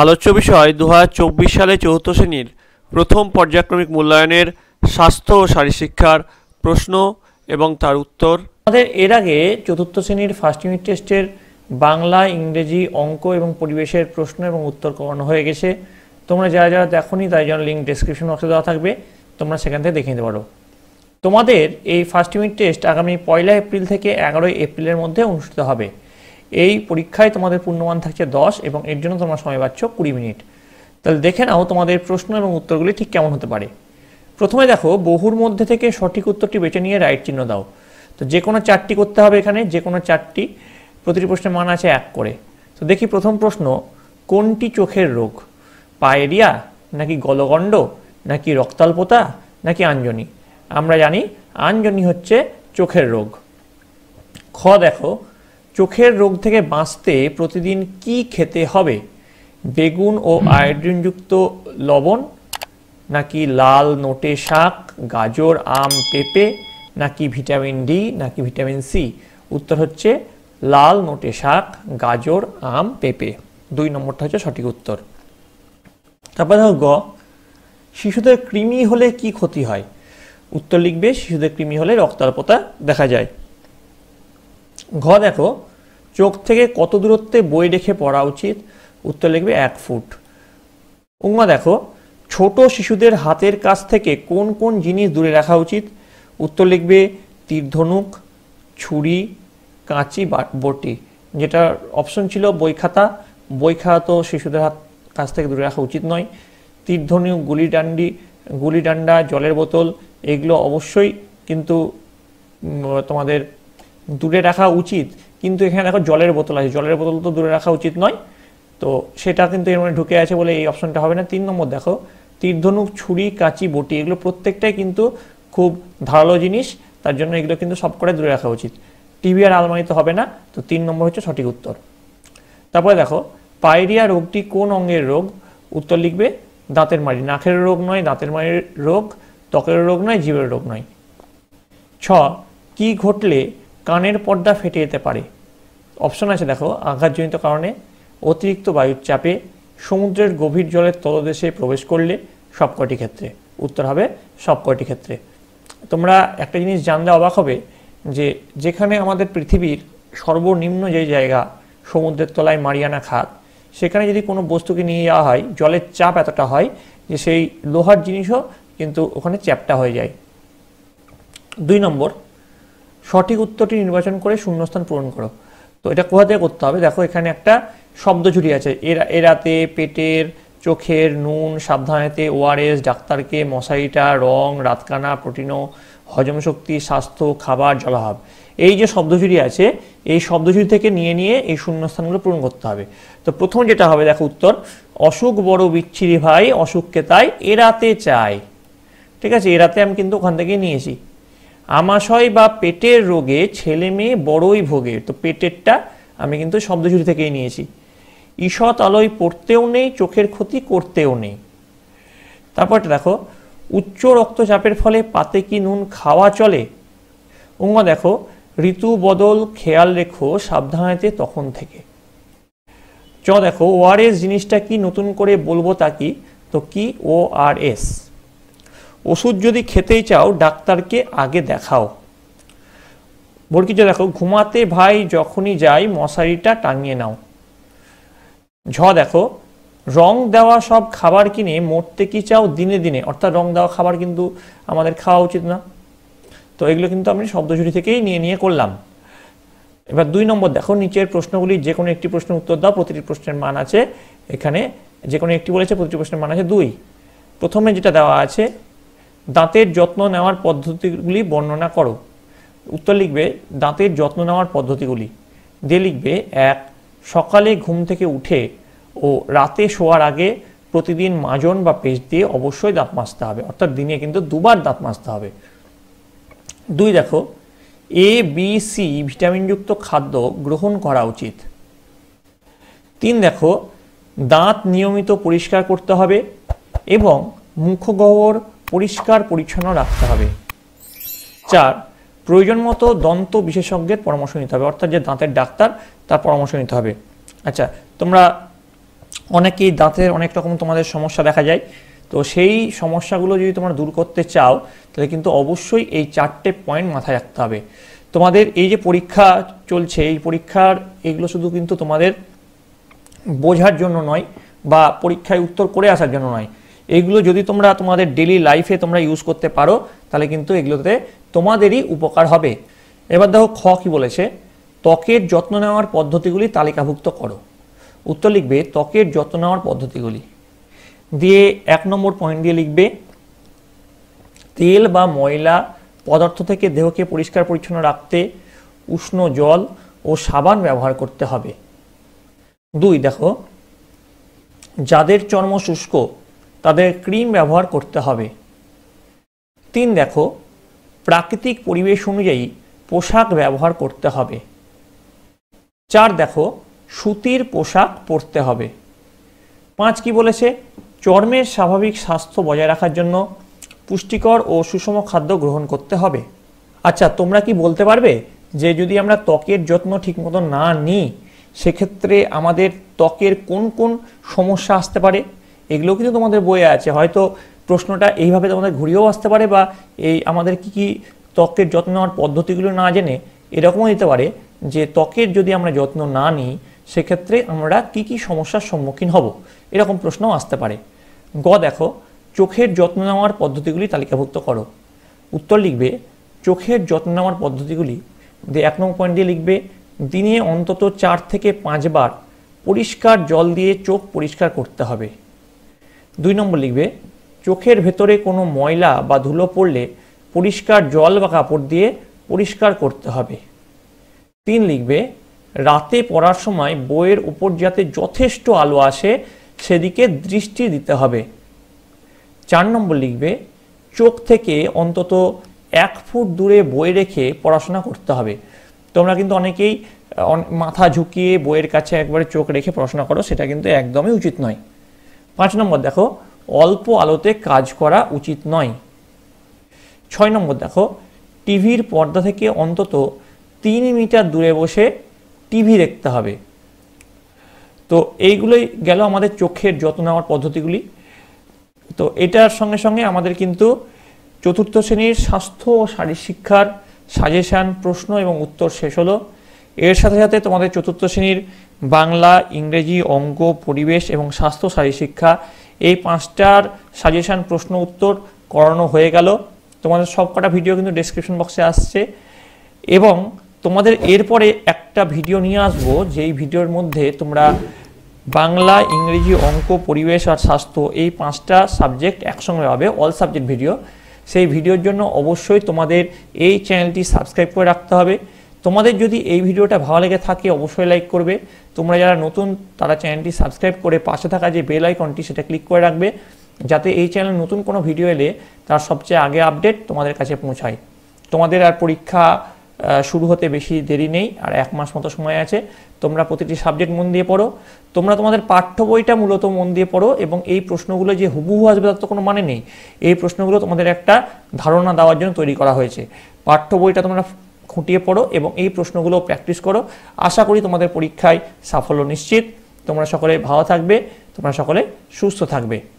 আলোচ্য বিষয় দু সালে চৌথ শ্রেণীর প্রথম পর্যায়ক্রমিক মূল্যায়নের স্বাস্থ্য ও শারীরশিক্ষার প্রশ্ন এবং তার উত্তর আমাদের এর আগে চতুর্থ শ্রেণীর ফার্স্ট ইউনিট টেস্টের বাংলা ইংরেজি অঙ্ক এবং পরিবেশের প্রশ্ন এবং উত্তর করানো হয়ে গেছে তোমরা যারা যারা দেখোনি তাই জন্য লিঙ্ক ডিসক্রিপশন বক্সে দেওয়া থাকবে তোমরা সেখান থেকে দেখে নিতে পারো তোমাদের এই ফার্স্ট ইউনিট টেস্ট আগামী পয়লা এপ্রিল থেকে এগারোই এপ্রিলের মধ্যে অনুষ্ঠিত হবে এই পরীক্ষায় তোমাদের পূর্ণমান থাকছে দশ এবং এর জন্য তোমরা সময় পাচ্ছ কুড়ি মিনিট তাহলে দেখে নাও তোমাদের প্রশ্ন এবং উত্তরগুলি ঠিক কেমন হতে পারে প্রথমে দেখো বহুর মধ্যে থেকে সঠিক উত্তরটি বেছে নিয়ে রাইট চিহ্ন দাও তো যে কোনো চারটি করতে হবে এখানে যে কোনো চারটি প্রতিটি প্রশ্নের মান আছে এক করে তো দেখি প্রথম প্রশ্ন কোনটি চোখের রোগ পায়েরিয়া নাকি গলগণ্ড নাকি রক্তাল্পতা নাকি আঞ্জনী আমরা জানি আঞ্জনি হচ্ছে চোখের রোগ খ দেখো চোখের রোগ থেকে বাঁচতে প্রতিদিন কি খেতে হবে বেগুন ও আয়োডিনযুক্ত লবণ নাকি লাল নোটে শাক গাজর আম পেঁপে নাকি ভিটামিন ডি নাকি ভিটামিন সি উত্তর হচ্ছে লাল নোটে শাক গাজর আম পেঁপে দুই নম্বরটা হচ্ছে সঠিক উত্তর তারপর দেখো গ শিশুদের কৃমি হলে কি ক্ষতি হয় উত্তর লিখবে শিশুদের কৃমি হলে রক্তাল্পতা দেখা যায় ঘ দেখো চোখ থেকে কত দূরত্বে বই রেখে পড়া উচিত উত্তর লিখবে এক ফুট উম দেখো ছোট শিশুদের হাতের কাছ থেকে কোন কোন জিনিস দূরে রাখা উচিত উত্তর লিখবে তীরধনুক ছুরি কাঁচি বটি যেটা অপশন ছিল বই খাতা বই খাতা তো শিশুদের হাত কাছ থেকে দূরে রাখা উচিত নয় তীরধনুক গুলি ডান্ডি গুলি ডান্ডা জলের বোতল এগুলো অবশ্যই কিন্তু তোমাদের দূরে রাখা উচিত কিন্তু এখানে দেখো জলের বোতল আছে জলের বোতল তো দূরে রাখা উচিত নয় তো সেটা কিন্তু এর মধ্যে ঢুকে আছে বলে এই অপশনটা হবে না তিন নম্বর দেখো তীরধনুক ছুরি কাঁচি বটি এগুলো প্রত্যেকটাই কিন্তু খুব ধারালো জিনিস তার জন্য এগুলো কিন্তু সব করে দূরে রাখা উচিত টিভি আর আলমারিতে হবে না তো তিন নম্বর হচ্ছে সঠিক উত্তর তারপরে দেখো পায়রিয়া রোগটি কোন অঙ্গের রোগ উত্তর লিখবে দাঁতের মাড়ি নাকের রোগ নয় দাঁতের মাড়ির রোগ ত্বকের রোগ নয় জীবের রোগ নয় ছ কি ঘটলে কানের পর্দা ফেটে যেতে পারে অপশন আছে দেখো আঘাতজনিত কারণে অতিরিক্ত বায়ুর চাপে সমুদ্রের গভীর জলের তলদেশে প্রবেশ করলে সবকটি ক্ষেত্রে উত্তর হবে সবকটি ক্ষেত্রে তোমরা একটা জিনিস জানলে অবাক হবে যে যেখানে আমাদের পৃথিবীর সর্বনিম্ন যে জায়গা সমুদ্রের তলায় মারিয়ানা খাত সেখানে যদি কোনো বস্তুকে নিয়ে যাওয়া হয় জলের চাপ এতটা হয় যে সেই লোহার জিনিসও কিন্তু ওখানে চ্যাপ্টা হয়ে যায় দুই নম্বর সঠিক উত্তরটি নির্বাচন করে শূন্যস্থান পূরণ করো তো এটা কোথা থেকে করতে হবে দেখো এখানে একটা শব্দ ঝুড়ি আছে এরাতে পেটের চোখের নুন সাবধানেতে ওআরএস ডাক্তারকে মশারিটা রং রাতকানা প্রোটিন হজম শক্তি স্বাস্থ্য খাবার জলাভাব এই যে শব্দঝুড়ি আছে এই শব্দঝুড়ি থেকে নিয়ে নিয়ে এই শূন্যস্থানগুলো পূরণ করতে হবে তো প্রথম যেটা হবে দেখো উত্তর অসুখ বড় বিচ্ছিরি ভাই অসুখকে তাই এরাতে চায় ঠিক আছে এরাতে আমি কিন্তু ওখান থেকে নিয়েছি আমাশয় বা পেটের রোগে ছেলে মেয়ে বড়ই ভোগে তো পেটেরটা আমি কিন্তু শব্দঝুড়ি থেকেই নিয়েছি ঈষৎ আলোয় পড়তেও নেই চোখের ক্ষতি করতেও নেই তারপর দেখো উচ্চ রক্তচাপের ফলে পাতে কি নুন খাওয়া চলে উঙ্গ দেখো ঋতু বদল খেয়াল রেখো সাবধানেতে তখন থেকে চ দেখো ওআরএস জিনিসটা কি নতুন করে বলবো তা কি তো কি ও আর এস ওষুধ যদি খেতেই চাও ডাক্তারকে আগে দেখাও বরকিজা দেখো ঘুমাতে ভাই যখনই যাই মশারিটা টাঙিয়ে নাও ঝ দেখো রং দেওয়া সব খাবার কিনে মরতে কি চাও দিনে দিনে অর্থাৎ রং দেওয়া খাবার কিন্তু আমাদের খাওয়া উচিত না তো এগুলো কিন্তু আমি শব্দঝুড়ি থেকেই নিয়ে নিয়ে করলাম এবার দুই নম্বর দেখো নিচের প্রশ্নগুলি যে কোনো একটি প্রশ্নের উত্তর দাও প্রতিটি প্রশ্নের মান আছে এখানে যে কোনো একটি বলেছে প্রতিটি প্রশ্নের মান আছে দুই প্রথমে যেটা দেওয়া আছে দাঁতের যত্ন নেওয়ার পদ্ধতিগুলি বর্ণনা করো উত্তর লিখবে দাঁতের যত্ন নেওয়ার পদ্ধতিগুলি দিয়ে লিখবে এক সকালে ঘুম থেকে উঠে ও রাতে শোয়ার আগে প্রতিদিন মাজন বা পেস্ট দিয়ে অবশ্যই দাঁত মাজতে হবে অর্থাৎ দিনে কিন্তু দুবার দাঁত মাজতে হবে দুই দেখো এ বি সি ভিটামিনযুক্ত খাদ্য গ্রহণ করা উচিত তিন দেখো দাঁত নিয়মিত পরিষ্কার করতে হবে এবং মুখগহ্বর পরিষ্কার পরিচ্ছন্ন রাখতে হবে চার প্রয়োজন মতো দন্ত বিশেষজ্ঞের পরামর্শ নিতে হবে অর্থাৎ যে দাঁতের ডাক্তার তার পরামর্শ নিতে হবে আচ্ছা তোমরা অনেকেই দাঁতের অনেক রকম তোমাদের সমস্যা দেখা যায় তো সেই সমস্যাগুলো যদি তোমরা দূর করতে চাও তাহলে কিন্তু অবশ্যই এই চারটে পয়েন্ট মাথায় রাখতে হবে তোমাদের এই যে পরীক্ষা চলছে এই পরীক্ষার এগুলো শুধু কিন্তু তোমাদের বোঝার জন্য নয় বা পরীক্ষায় উত্তর করে আসার জন্য নয় এইগুলো যদি তোমরা তোমাদের ডেলি লাইফে তোমরা ইউজ করতে পারো তাহলে কিন্তু এগুলোতে তোমাদেরই উপকার হবে এবার দেখো খ কি বলেছে ত্বকের যত্ন নেওয়ার পদ্ধতিগুলি তালিকাভুক্ত করো উত্তর লিখবে ত্বকের যত্ন নেওয়ার পদ্ধতিগুলি দিয়ে এক নম্বর পয়েন্ট দিয়ে লিখবে তেল বা ময়লা পদার্থ থেকে দেহকে পরিষ্কার পরিচ্ছন্ন রাখতে উষ্ণ জল ও সাবান ব্যবহার করতে হবে দুই দেখো যাদের চর্ম শুষ্ক তাদের ক্রিম ব্যবহার করতে হবে তিন দেখো প্রাকৃতিক পরিবেশ অনুযায়ী পোশাক ব্যবহার করতে হবে চার দেখো সুতির পোশাক পরতে হবে পাঁচ কি বলেছে চর্মের স্বাভাবিক স্বাস্থ্য বজায় রাখার জন্য পুষ্টিকর ও সুষম খাদ্য গ্রহণ করতে হবে আচ্ছা তোমরা কি বলতে পারবে যে যদি আমরা ত্বকের যত্ন ঠিকমতো না নিই সেক্ষেত্রে আমাদের ত্বকের কোন কোন সমস্যা আসতে পারে এগুলো কিন্তু তোমাদের বইয়ে আছে হয়তো প্রশ্নটা এইভাবে তোমাদের ঘুরিয়েও আসতে পারে বা এই আমাদের কি কি ত্বকের যত্ন নেওয়ার পদ্ধতিগুলো না জেনে এরকমও দিতে পারে যে ত্বকের যদি আমরা যত্ন না নিই সেক্ষেত্রে আমরা কি কি সমস্যার সম্মুখীন হব এরকম প্রশ্নও আসতে পারে গ দেখো চোখের যত্ন নেওয়ার পদ্ধতিগুলি তালিকাভুক্ত করো উত্তর লিখবে চোখের যত্ন নেওয়ার পদ্ধতিগুলি দিয়ে এক নম্বর পয়েন্ট দিয়ে লিখবে দিনে অন্তত চার থেকে পাঁচবার পরিষ্কার জল দিয়ে চোখ পরিষ্কার করতে হবে দুই নম্বর লিখবে চোখের ভেতরে কোনো ময়লা বা ধুলো পড়লে পরিষ্কার জল বা কাপড় দিয়ে পরিষ্কার করতে হবে তিন লিখবে রাতে পড়ার সময় বইয়ের উপর যাতে যথেষ্ট আলো আসে সেদিকে দৃষ্টি দিতে হবে চার নম্বর লিখবে চোখ থেকে অন্তত এক ফুট দূরে বই রেখে পড়াশোনা করতে হবে তোমরা কিন্তু অনেকেই মাথা ঝুঁকিয়ে বইয়ের কাছে একবারে চোখ রেখে পড়াশোনা করো সেটা কিন্তু একদমই উচিত নয় পাঁচ নম্বর দেখো অল্প আলোতে কাজ করা উচিত নয় ছয় নম্বর দেখো টিভির পর্দা থেকে অন্তত তিন মিটার দূরে বসে টিভি দেখতে হবে তো এইগুলোই গেল আমাদের চোখের যত্ন নেওয়ার পদ্ধতিগুলি তো এটার সঙ্গে সঙ্গে আমাদের কিন্তু চতুর্থ শ্রেণীর স্বাস্থ্য ও শারীর শিক্ষার সাজেশান প্রশ্ন এবং উত্তর শেষ হলো এর সাথে সাথে তোমাদের চতুর্থ শ্রেণীর বাংলা ইংরেজি অঙ্ক পরিবেশ এবং স্বাস্থ্য সারি শিক্ষা এই পাঁচটার সাজেশান প্রশ্ন উত্তর করানো হয়ে গেল তোমাদের সবকটা ভিডিও কিন্তু ডিসক্রিপশন বক্সে আসছে এবং তোমাদের এরপরে একটা ভিডিও নিয়ে আসবো যেই ভিডিওর মধ্যে তোমরা বাংলা ইংরেজি অঙ্ক পরিবেশ আর স্বাস্থ্য এই পাঁচটা সাবজেক্ট একসঙ্গে হবে অল সাবজেক্ট ভিডিও সেই ভিডিওর জন্য অবশ্যই তোমাদের এই চ্যানেলটি সাবস্ক্রাইব করে রাখতে হবে তোমাদের যদি এই ভিডিওটা ভালো লেগে থাকে অবশ্যই লাইক করবে তোমরা যারা নতুন তারা চ্যানেলটি সাবস্ক্রাইব করে পাশে থাকা যে বেল আইকনটি সেটা ক্লিক করে রাখবে যাতে এই চ্যানেল নতুন কোনো ভিডিও এলে তার সবচেয়ে আগে আপডেট তোমাদের কাছে পৌঁছায় তোমাদের আর পরীক্ষা শুরু হতে বেশি দেরি নেই আর এক মাস মতো সময় আছে তোমরা প্রতিটি সাবজেক্ট মন দিয়ে পড়ো তোমরা তোমাদের পাঠ্য বইটা মূলত মন দিয়ে পড়ো এবং এই প্রশ্নগুলো যে হুবহু আসবে তার তো কোনো মানে নেই এই প্রশ্নগুলো তোমাদের একটা ধারণা দেওয়ার জন্য তৈরি করা হয়েছে পাঠ্য বইটা তোমরা খুঁটিয়ে পড়ো এবং এই প্রশ্নগুলো প্র্যাকটিস করো আশা করি তোমাদের পরীক্ষায় সাফল্য নিশ্চিত তোমরা সকলে ভালো থাকবে তোমরা সকলে সুস্থ থাকবে